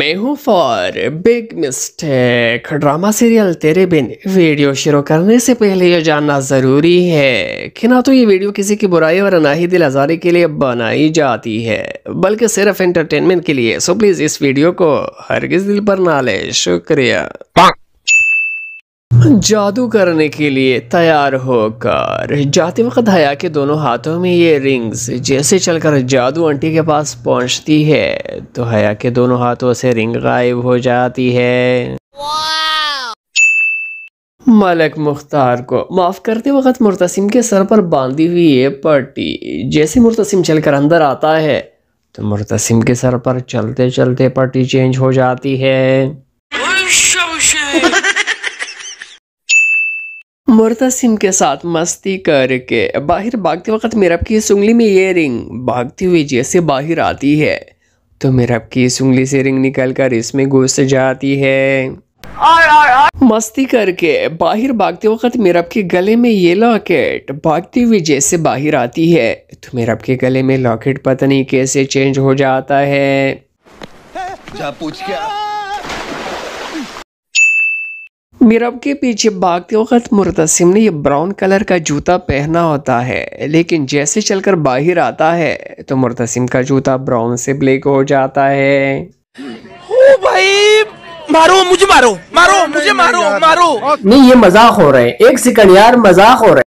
मैं हूँ for big mistake drama serial Tere Bin video शुरू करने से पहले यह जानना ज़रूरी है कि ना तो ये वीडियो किसी की बुराई और ना ही दिल आज़ारी के लिए बनाई जाती है बल्कि सिर्फ एंटरटेनमेंट के लिए सो प्लीज़ इस वीडियो को हरगिज़ दिल पर ना ले शुक्रिया जादू करने के लिए तैयार होकर जाते वक्त हया के दोनों हाथों में ये रिंग्स जैसे चलकर जादू आंटी के पास पहुंचती है तो हया के दोनों हाथों से रिंग गायब हो जाती है मलक मुख्तार को माफ़ करते वक्त मुर्तसिम के सर पर बांधी हुई ये पट्टी जैसे मुर्तसिम चलकर अंदर आता है तो मुर्तसिम के सर पर चलते चलते पट्टी चेंज हो जाती है मुर्तसिम के साथ मस्ती करके बाहर भागते वक्त मेरब की इस उंगली में ये रिंग भागती हुई जैसे बाहर आती है तो मेरब की इस उंगली से रिंग निकल कर इसमें घुस जाती है आर आर आर। मस्ती करके बाहर भागते वक्त मेरब के गले में ये लॉकेट भागती हुई जैसे बाहर आती है तो मेरब के गले में लॉकेट पता नहीं कैसे चेंज हो जाता है जा पूछ क्या मीरब के पीछे भागते वक्त मुतसिम ने यह ब्राउन कलर का जूता पहना होता है लेकिन जैसे चलकर बाहर आता है तो मुतसिम का जूता ब्राउन से ब्लैक हो जाता है ओ भाई मारो मुझे मारो मारो मुझे मारो मारो नहीं ये मजाक हो रहा है एक सेकंड यार मजाक हो रहा है